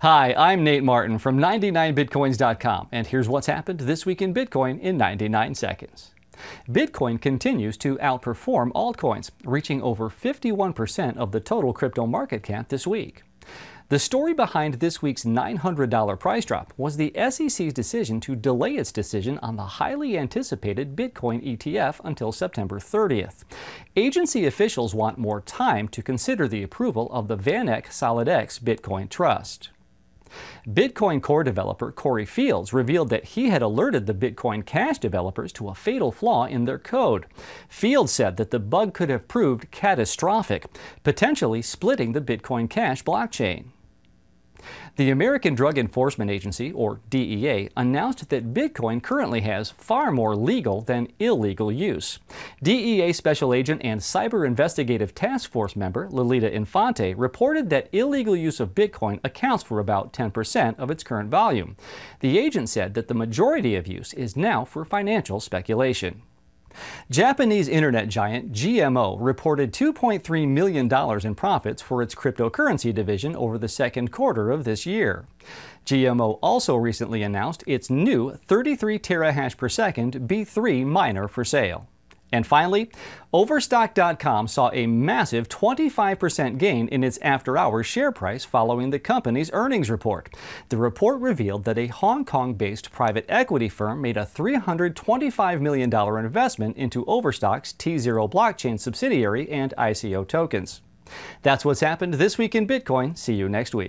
Hi, I'm Nate Martin from 99bitcoins.com, and here's what's happened this week in Bitcoin in 99 seconds. Bitcoin continues to outperform altcoins, reaching over 51% of the total crypto market cap this week. The story behind this week's $900 price drop was the SEC's decision to delay its decision on the highly anticipated Bitcoin ETF until September 30th. Agency officials want more time to consider the approval of the VanEck SolidX Bitcoin Trust. Bitcoin Core developer Corey Fields revealed that he had alerted the Bitcoin Cash developers to a fatal flaw in their code. Fields said that the bug could have proved catastrophic, potentially splitting the Bitcoin Cash blockchain. The American Drug Enforcement Agency, or DEA, announced that Bitcoin currently has far more legal than illegal use. DEA Special Agent and Cyber Investigative Task Force member Lolita Infante reported that illegal use of Bitcoin accounts for about 10% of its current volume. The agent said that the majority of use is now for financial speculation. Japanese internet giant GMO reported $2.3 million in profits for its cryptocurrency division over the second quarter of this year. GMO also recently announced its new 33 terahash per second B3 miner for sale. And finally, Overstock.com saw a massive 25% gain in its after hours share price following the company's earnings report. The report revealed that a Hong Kong based private equity firm made a $325 million investment into Overstock's T0 blockchain subsidiary and ICO tokens. That's what's happened this week in Bitcoin. See you next week.